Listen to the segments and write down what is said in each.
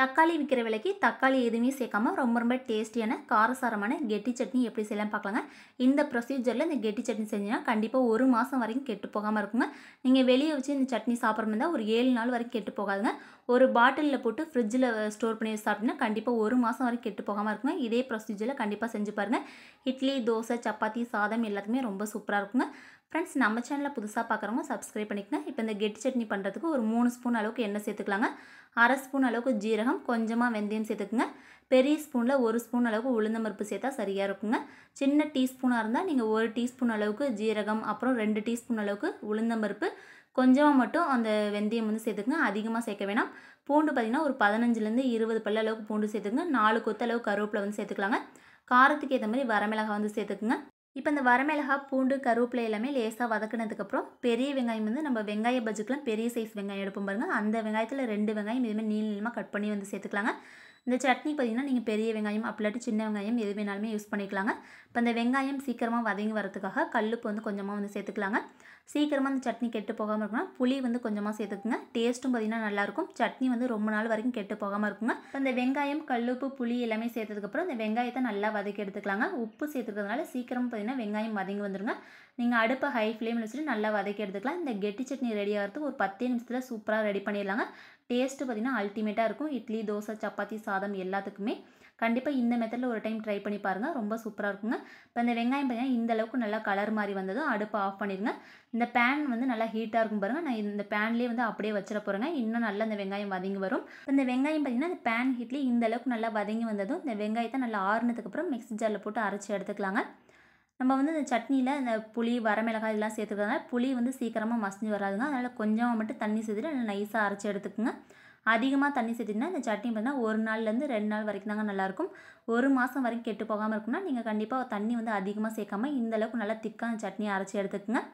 தக்காளி விற்கிற விலைக்கு தக்காளி எதுவுமே சேர்க்காம ரொம்ப ரொம்ப டேஸ்டியான காரசாரமான கெட்டி சட்னி எப்படி செய்யலாம் பார்க்கலாங்க இந்த ப்ரொசீஜரில் இந்த கெட்டி சட்னி செஞ்சிங்கன்னா கண்டிப்பாக ஒரு மாதம் வரைக்கும் கெட்டு போகாமல் இருக்குங்க நீங்கள் வெளியே வச்சு இந்த சட்னி சாப்பிட்றமே இருந்தால் ஒரு ஏழு நாள் வரைக்கும் கெட்டு போகாதுங்க ஒரு பாட்டிலில் போட்டு ஃப்ரிட்ஜில் ஸ்டோர் பண்ணி சாப்பிட்டீங்கன்னா கண்டிப்பாக ஒரு மாதம் வரைக்கும் கெட்டு போகாமல் இருக்குங்க இதே ப்ரொசீஜரில் கண்டிப்பாக செஞ்சு பாருங்கள் இட்லி தோசை சப்பாத்தி சாதம் எல்லாத்துக்குமே ரொம்ப சூப்பராக இருக்குங்க ஃப்ரெண்ட்ஸ் நம்ம சேனலில் புதுசாக பார்க்குறவங்க சப்ஸ்கிரைப் பண்ணிக்கங்க இப்போ இந்த கெட் சட்னி பண்ணுறதுக்கு ஒரு மூணு ஸ்பூன் அளவுக்கு எண்ணெய் சேர்த்துக்கலாங்க அரை ஸ்பூன் அளவுக்கு ஜீரகம் கொஞ்சமாக வெந்தயம் சேர்த்துக்குங்க பெரிய ஸ்பூனில் ஒரு ஸ்பூன் அளவுக்கு உளுந்தம்பருப்பு சேர்த்தா சரியாக இருக்குங்க சின்ன டீஸ்பூனாக இருந்தால் நீங்கள் ஒரு டீஸ்பூன் அளவுக்கு ஜீரகம் அப்புறம் ரெண்டு டீஸ்பூன் அளவுக்கு உளுந்தம்பருப்பு கொஞ்சமாக மட்டும் அந்த வெந்தயம் வந்து சேர்த்துக்குங்க அதிகமாக சேர்க்க வேணாம் பூண்டு பார்த்திங்கன்னா ஒரு பதினஞ்சுலேருந்து இருபது பல்ல அளவுக்கு பூண்டு சேர்த்துக்குங்க நாலு கொத்து அளவுக்கு கருவேப்பிலை வந்து சேர்த்துக்கலாங்க காரத்துக்கு ஏற்ற மாதிரி வரமிளகாய் வந்து சேர்த்துக்குங்க இப்போ இந்த வரமிளகா பூண்டு கருவேப்பிலை எல்லாமே லேசாக வதக்கினதுக்கப்புறம் பெரிய வெங்காயம் வந்து நம்ம வெங்காய பஜ்ஜுக்கெலாம் பெரிய சைஸ் வெங்காயம் எடுப்போம் பாருங்கள் அந்த வெங்காயத்தில் ரெண்டு வெங்காயம் இதுமாதிரி நீள் நீளமாக கட் பண்ணி வந்து சேர்த்துக்கலாங்க இந்த சட்னி பார்த்தீங்கன்னா நீங்கள் பெரிய வெங்காயம் அப்படிலாட்டி சின்ன வெங்காயம் எது வேணாலுமே யூஸ் பண்ணிக்கலாங்க இப்போ இந்த வெங்காயம் சீக்கிரமாக வதங்கி வரதுக்காக கல்லுப்பு வந்து கொஞ்சமாக வந்து சேர்த்துக்கலாங்க சீக்கிரமாக அந்த சட்னி கெட்டு போகாமல் இருக்கணும் புளி வந்து கொஞ்சமாக சேர்த்துக்குங்க டேஸ்ட்டும் பார்த்திங்கன்னா நல்லாயிருக்கும் சட்னி வந்து ரொம்ப நாள் வரைக்கும் கெட்டு போகாமல் இருக்குங்க அந்த வெங்காயம் கல்லுப்பு புளி எல்லாமே சேர்த்ததுக்கப்புறம் அந்த வெங்காயத்தை நல்லா வதக்கி எடுத்துக்கலாங்க உப்பு சேர்த்துக்கிறதுனால சீக்கிரம் பார்த்திங்கன்னா வெங்காயம் வதங்கி வந்துடுங்க நீங்கள் அடுப்பை ஹை ஃப்ளேமில் வச்சுட்டு நல்லா வதக்கி எடுத்துக்கலாம் இந்த கெட்டி சட்னி ரெடி ஆகிறதுக்கு ஒரு பத்தே நிமிஷத்தில் சூப்பராக ரெடி பண்ணிடலாங்க டேஸ்ட்டு பார்த்திங்கன்னா அல்டிமேட்டாக இருக்கும் இட்லி தோசை சப்பாத்தி சாதம் எல்லாத்துக்குமே கண்டிப்பாக இந்த மெத்தடில் ஒரு டைம் ட்ரை பண்ணி பாருங்கள் ரொம்ப சூப்பராக இருக்குங்க இப்போ இந்த வெங்காயம் பார்த்திங்கன்னா இந்தளவுக்கு நல்லா கலர் மாதிரி வந்ததும் அடுப்பை ஆஃப் பண்ணிடுங்க இந்த பேன் வந்து நல்லா ஹீட்டாக இருக்கும் பாருங்கள் நான் இந்த பேன்லேயே வந்து அப்படியே வச்சிட போகிறேங்க இன்னும் நல்லா இந்த வெங்காயம் வதங்கி வரும் இந்த வெங்காயம் பார்த்திங்கன்னா இந்த பேன் ஹீட்லேயே இந்த அளவுக்கு நல்லா வதங்கி வந்ததும் இந்த வெங்காயத்தை நல்லா ஆறுனதுக்கப்புறம் மிக்ஸி ஜாரில் போட்டு அரைச்சி எடுத்துக்கலாங்க நம்ம வந்து இந்த சட்னியில் இந்த புளி வரமிளகாய் இதெல்லாம் சேர்த்துக்கிறதுனால புளி வந்து சீக்கிரமாக மசிஞ்சு வராதுங்க அதனால் கொஞ்சமாக மட்டும் தண்ணி சேர்த்துட்டு நல்லா நைஸாக அரைச்சி எடுத்துக்கோங்க அதிகமாக தண்ணி சேர்த்திங்கன்னா இந்த சட்னி பார்த்தீங்கன்னா ஒரு நாள்லேருந்து ரெண்டு நாள் வரைக்கும் தாங்க நல்லாயிருக்கும் ஒரு மாதம் வரைக்கும் கெட்டு போகாமல் இருக்கும்னா நீங்கள் கண்டிப்பாக தண்ணி வந்து அதிகமாக சேர்க்காமல் இந்தளவுக்கு நல்லா திக்காக அந்த சட்னியை அரைச்சி எடுத்துக்கோங்க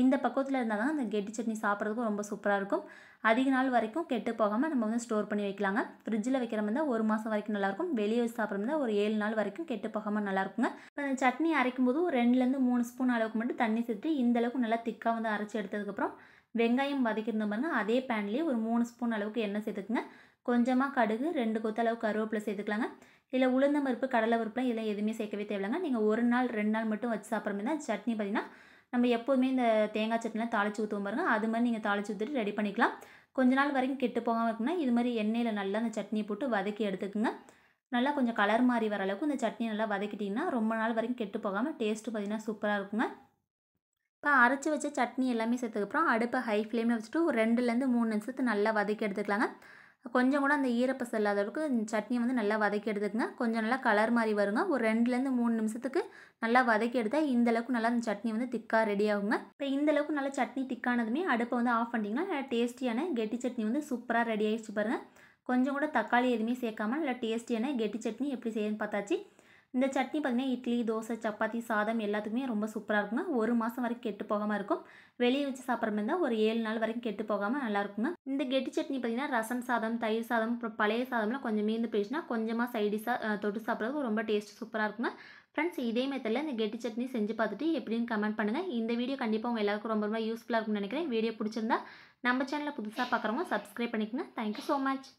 இந்த பக்கத்தில் இருந்தால் தான் அந்த கெட்டி சட்னி சாப்பிட்றதுக்கும் ரொம்ப சூப்பராக இருக்கும் அதிக நாள் வரைக்கும் கெட்டு போகாமல் நம்ம வந்து ஸ்டோர் பண்ணி வைக்கலாங்க ஃப்ரிட்ஜில் வைக்கிற மாதிரி ஒரு மாதம் வரைக்கும் நல்லாயிருக்கும் வெளியே வச்சு சாப்பிட்றது ஒரு ஏழு நாள் வரைக்கும் கெட்டு போகாமல் நல்லாயிருக்குங்க இப்போ அந்த சட்னி அரைக்கும் போது ஒரு ரெண்டுலேருந்து மூணு ஸ்பூன் அளவுக்கு மட்டும் தண்ணி சேர்த்து அளவுக்கு நல்லா திக்காக வந்து அரைச்சி எடுத்ததுக்கப்புறம் வெங்காயம் வதக்கியிருந்த பாருங்க அதே பேன்லேயே ஒரு மூணு ஸ்பூன் அளவுக்கு எண்ணெய் சேர்த்துக்குங்க கொஞ்சமாக கடுகு ரெண்டு கொத்த அளவுக்கு கருவேப்பிலை சேர்த்துக்கலாங்க இதில் உளுந்த பருப்பு கடலை பருப்புலாம் இதெல்லாம் எதுவுமே சேர்க்கவே தேவையில்லைங்க நீங்கள் ஒரு நாள் ரெண்டு நாள் மட்டும் வச்சு சாப்பிட்ற மாதிரி தான் சட்னி பார்த்திங்கன்னா நம்ம எப்போதுமே இந்த தேங்காய் சட்னிலாம் தாளித்து ஊற்றுவோம் பாருங்கள் அது மாதிரி நீங்கள் தாளித்து ஊற்றிட்டு ரெடி பண்ணிக்கலாம் கொஞ்ச நாள் வரைக்கும் கெட்டு போகாமல் இருக்குன்னா இது மாதிரி எண்ணெயில் நல்லா அந்த சட்னியை போட்டு வதக்கி எடுத்துக்கோங்க நல்லா கொஞ்சம் கலர் மாறி வர அளவுக்கு இந்த சட்னியை நல்லா வதக்கிட்டிங்கன்னா ரொம்ப நாள் வரைக்கும் கெட்டு போகாமல் டேஸ்ட்டு பார்த்திங்கன்னா சூப்பராக இருக்குங்க இப்போ அரைச்சி வச்ச சட்னி எல்லாமே சேர்த்ததுக்கப்புறம் அடுப்பை ஹை ஃப்ளேமில் வச்சுட்டு ஒரு ரெண்டுலேருந்து மூணு நிமிஷத்துக்கு நல்லா வதக்கி எடுத்துக்கலாங்க கொஞ்சம் கூட அந்த ஈரப்பசம் செல்லாத அளவுக்கு சட்னியை வந்து நல்லா வதக்கி எடுத்துக்கங்க கொஞ்சம் நல்லா கலர் மாதிரி வருங்க ஒரு ரெண்டுலேருந்து மூணு நிமிஷத்துக்கு நல்லா வதக்கி எடுத்தால் இந்தளவுக்கு நல்லா அந்த சட்னி வந்து திக்காக ரெடி ஆகுங்க இப்போ இந்தளவுக்கு நல்லா சட்னி திக்கானதுமே அடுப்பை வந்து ஆஃப் பண்ணிட்டீங்கன்னா நல்லா டேஸ்டியான கெட்டி சட்னி வந்து சூப்பராக ரெடி ஆகிடுச்சு பாருங்கள் கொஞ்சம் கூட தக்காளி எதுவுமே சேர்க்காமல் நல்லா டேஸ்டியான கெட்டி சட்னி எப்படி செய்யணும்னு பார்த்தாச்சு இந்த சட்னி பார்த்திங்கன்னா இட்லி தோசை சப்பாத்தி சாதம் எல்லாத்துக்குமே ரொம்ப சூப்பராக இருக்குங்க ஒரு மாதம் வரைக்கும் கெட்டு போகாமல் இருக்கும் வெளியே வச்சு சாப்பிட்ற மாதிரி இருந்தால் ஒரு ஏழு நாள் வரைக்கும் கெட்டு போகாமல் நல்லா இருக்குங்க இந்த கெட்டு சட்னி பார்த்திங்கன்னா ரசம் சாதம் தயிர் சாதம் அப்புறம் பழைய சாதம்லாம் கொஞ்சம் மீந்து போயிடுச்சுன்னா கொஞ்சமாக சைடிஷாக தொட்டு சாப்பிட்றதுக்கு ரொம்ப டேஸ்ட் சூப்பராக இருக்குங்க ஃப்ரெண்ட்ஸ் இதே மாதிரி இந்த கெட்டி சட்னி செஞ்சு பார்த்துட்டு எப்படின்னு கமெண்ட் பண்ணுங்கள் இந்த வீடியோ கண்டிப்பாக உங்கள் எல்லாருக்கும் ரொம்ப ரொம்ப யூஸ்ஃபுல்லாக இருக்கும்னு நினைக்கிறேன் வீடியோ பிடிச்சிருந்தா நம்ம சேனலில் புதுசாக பார்க்குறவங்க சப்ஸ்கிரைப் பண்ணிக்கணும் தேங்க்யூ ஸோ மச்